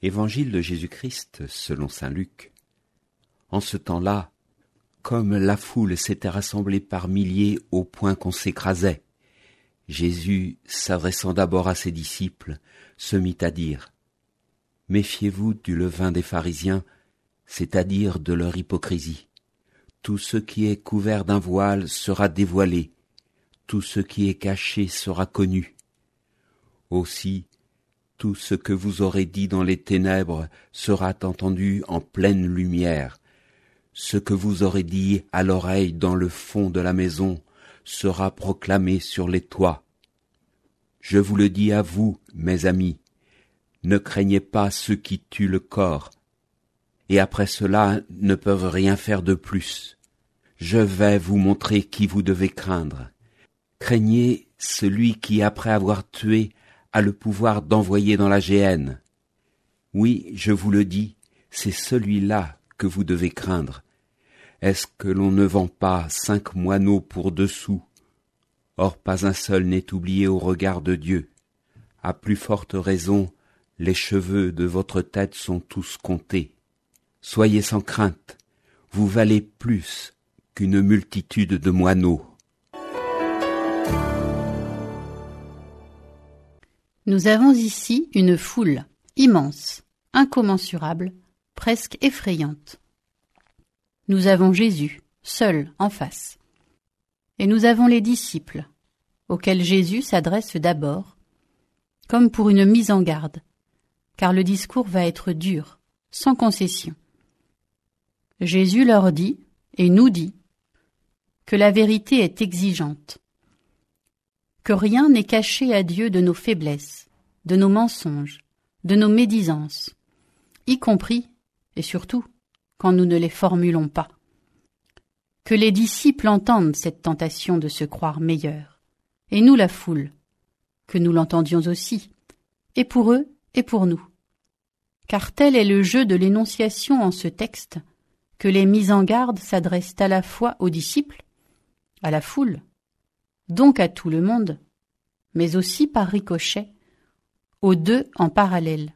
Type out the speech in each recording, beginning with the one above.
Évangile de Jésus-Christ selon saint Luc. En ce temps-là, comme la foule s'était rassemblée par milliers au point qu'on s'écrasait, Jésus, s'adressant d'abord à ses disciples, se mit à dire Méfiez-vous du levain des pharisiens, c'est-à-dire de leur hypocrisie. Tout ce qui est couvert d'un voile sera dévoilé, tout ce qui est caché sera connu. Aussi, tout ce que vous aurez dit dans les ténèbres sera entendu en pleine lumière. Ce que vous aurez dit à l'oreille dans le fond de la maison sera proclamé sur les toits. Je vous le dis à vous, mes amis, ne craignez pas ceux qui tuent le corps, et après cela ne peuvent rien faire de plus. Je vais vous montrer qui vous devez craindre. Craignez celui qui, après avoir tué, a le pouvoir d'envoyer dans la géhenne. Oui, je vous le dis, c'est celui-là que vous devez craindre. Est-ce que l'on ne vend pas cinq moineaux pour deux sous Or pas un seul n'est oublié au regard de Dieu. À plus forte raison, les cheveux de votre tête sont tous comptés. Soyez sans crainte, vous valez plus qu'une multitude de moineaux. Nous avons ici une foule immense, incommensurable, presque effrayante. Nous avons Jésus, seul, en face. Et nous avons les disciples, auxquels Jésus s'adresse d'abord, comme pour une mise en garde, car le discours va être dur, sans concession. Jésus leur dit, et nous dit, que la vérité est exigeante, que rien n'est caché à Dieu de nos faiblesses, de nos mensonges, de nos médisances, y compris et surtout quand nous ne les formulons pas. Que les disciples entendent cette tentation de se croire meilleurs, et nous la foule, que nous l'entendions aussi, et pour eux et pour nous. Car tel est le jeu de l'énonciation en ce texte, que les mises en garde s'adressent à la fois aux disciples, à la foule, donc à tout le monde, mais aussi par ricochet, aux deux en parallèle.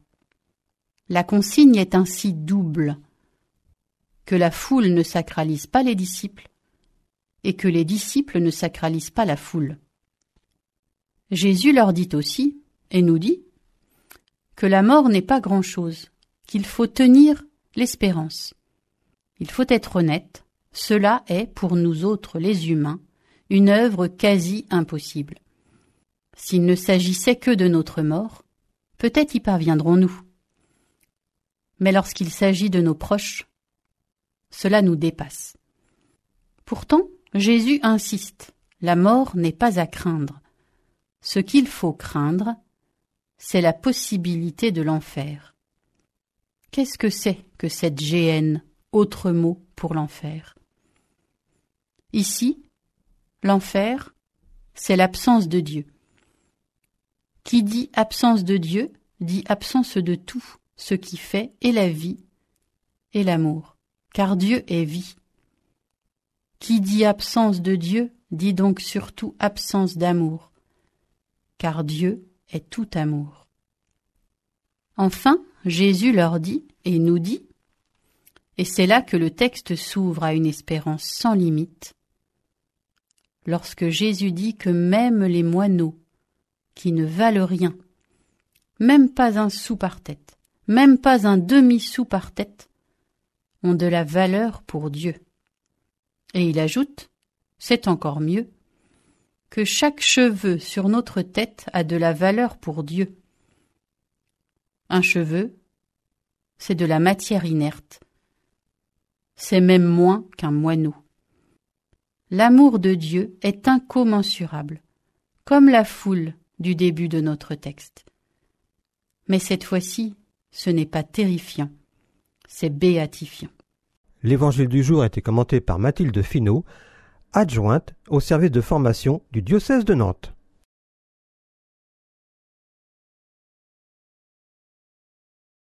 La consigne est ainsi double, que la foule ne sacralise pas les disciples, et que les disciples ne sacralisent pas la foule. Jésus leur dit aussi, et nous dit, que la mort n'est pas grand-chose, qu'il faut tenir l'espérance. Il faut être honnête, cela est, pour nous autres les humains, une œuvre quasi impossible. S'il ne s'agissait que de notre mort, peut-être y parviendrons-nous. Mais lorsqu'il s'agit de nos proches, cela nous dépasse. Pourtant, Jésus insiste, la mort n'est pas à craindre. Ce qu'il faut craindre, c'est la possibilité de l'enfer. Qu'est-ce que c'est que cette géhenne, autre mot pour l'enfer Ici, L'enfer, c'est l'absence de Dieu. Qui dit absence de Dieu, dit absence de tout, ce qui fait et la vie et l'amour, car Dieu est vie. Qui dit absence de Dieu, dit donc surtout absence d'amour, car Dieu est tout amour. Enfin, Jésus leur dit et nous dit, et c'est là que le texte s'ouvre à une espérance sans limite, lorsque Jésus dit que même les moineaux, qui ne valent rien, même pas un sou par tête, même pas un demi-sou par tête, ont de la valeur pour Dieu. Et il ajoute, c'est encore mieux, que chaque cheveu sur notre tête a de la valeur pour Dieu. Un cheveu, c'est de la matière inerte, c'est même moins qu'un moineau. L'amour de Dieu est incommensurable, comme la foule du début de notre texte. Mais cette fois-ci, ce n'est pas terrifiant, c'est béatifiant. L'évangile du jour a été commenté par Mathilde Finot, adjointe au service de formation du diocèse de Nantes.